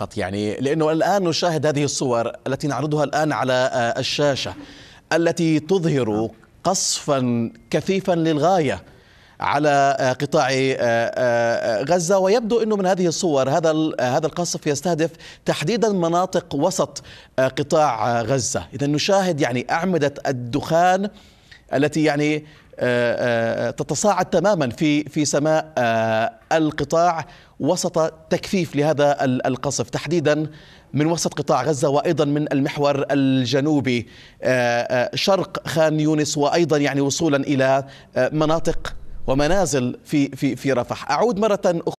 فقط يعني لأنه الآن نشاهد هذه الصور التي نعرضها الآن على آه، الشاشة التي تظهر قصفا كثيفا للغاية على آه، قطاع آه، غزة ويبدو أنه من هذه الصور هذا هذا القصف يستهدف تحديدا مناطق وسط قطاع غزة إذا نشاهد يعني أعمدة الدخان التي يعني آه، آه، تتصاعد تماما في في سماء آه، القطاع وسط تكثيف لهذا القصف تحديدا من وسط قطاع غزه وايضا من المحور الجنوبي شرق خان يونس وايضا يعني وصولا الى مناطق ومنازل في في في رفح اعود مره اخرى